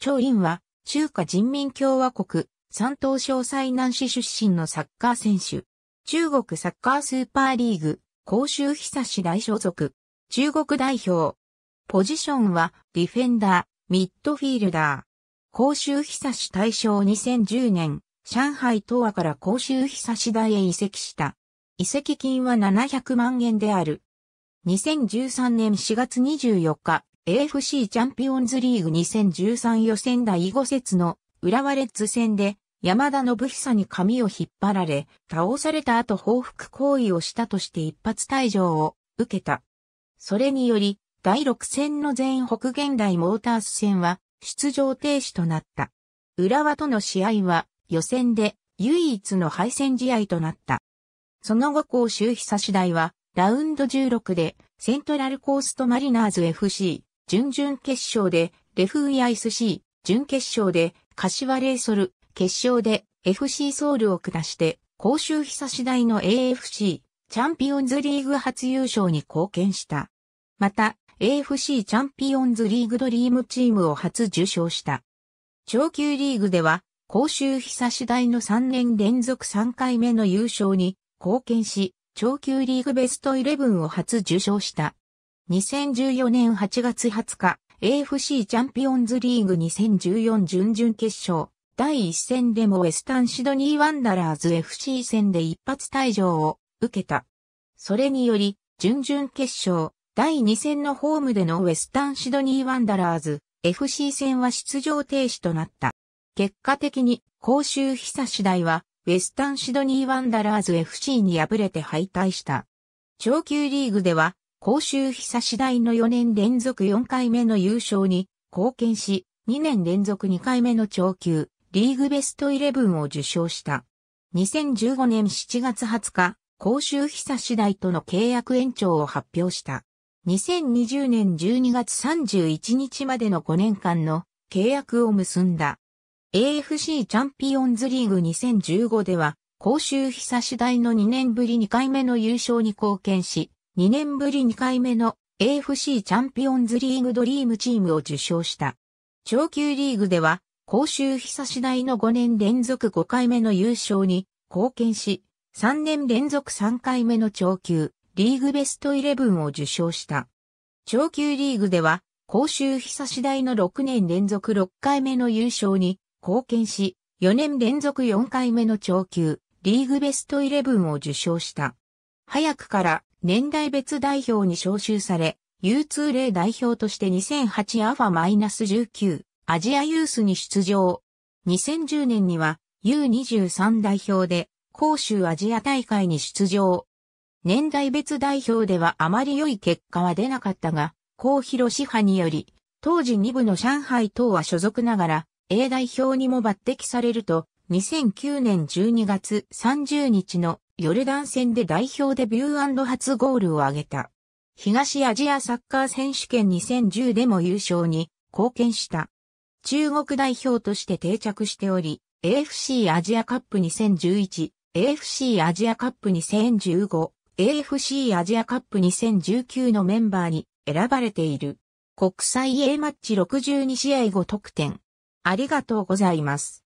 張林は、中華人民共和国、山東省西南市出身のサッカー選手。中国サッカースーパーリーグ、広州久市大所属。中国代表。ポジションは、ディフェンダー、ミッドフィールダー。広州久市大正2010年、上海東亜から広州久市大へ移籍した。移籍金は700万円である。2013年4月24日、AFC チャンピオンズリーグ2013予選第5節の浦和レッズ戦で山田信久に髪を引っ張られ倒された後報復行為をしたとして一発退場を受けた。それにより第6戦の全北現代モータース戦は出場停止となった。浦和との試合は予選で唯一の敗戦試合となった。その後甲州久次第はラウンド16でセントラルコーストマリナーズ FC 準々決勝でレフーアイス C、準決勝で柏レイソル、決勝で FC ソウルを下して、公衆久し大の AFC、チャンピオンズリーグ初優勝に貢献した。また、AFC チャンピオンズリーグドリームチームを初受賞した。長級リーグでは、公衆久し大の3年連続3回目の優勝に貢献し、長級リーグベスト11を初受賞した。2014年8月20日、AFC チャンピオンズリーグ2014準々決勝、第1戦でもウェスタンシドニーワンダラーズ FC 戦で一発退場を受けた。それにより、準々決勝、第2戦のホームでのウェスタンシドニーワンダラーズ FC 戦は出場停止となった。結果的に、公衆久次第は、ウェスタンシドニーワンダラーズ FC に敗れて敗退した。長級リーグでは、甲州久次第の4年連続4回目の優勝に貢献し、2年連続2回目の超級、リーグベストイレブンを受賞した。2015年7月20日、甲州久次第との契約延長を発表した。2020年12月31日までの5年間の契約を結んだ。AFC チャンピオンズリーグ2015では、甲州久次第の2年ぶり2回目の優勝に貢献し、2年ぶり2回目の AFC チャンピオンズリーグドリームチームを受賞した。長級リーグでは、公衆久し大の5年連続5回目の優勝に貢献し、3年連続3回目の長級、リーグベスト11を受賞した。長級リーグでは、公衆久し大の6年連続6回目の優勝に貢献し、4年連続4回目の長級、リーグベスト11を受賞した。早くから年代別代表に招集され、U2 例代表として2008アファ -19 アジアユースに出場。2010年には U23 代表で杭州アジア大会に出場。年代別代表ではあまり良い結果は出なかったが、高広志派により、当時2部の上海等は所属ながら A 代表にも抜擢されると、2009年12月30日のヨルダン戦で代表デビュー初ゴールを挙げた。東アジアサッカー選手権2010でも優勝に貢献した。中国代表として定着しており、AFC アジアカップ2011、AFC アジアカップ2015、AFC アジアカップ2019のメンバーに選ばれている。国際 A マッチ62試合5得点。ありがとうございます。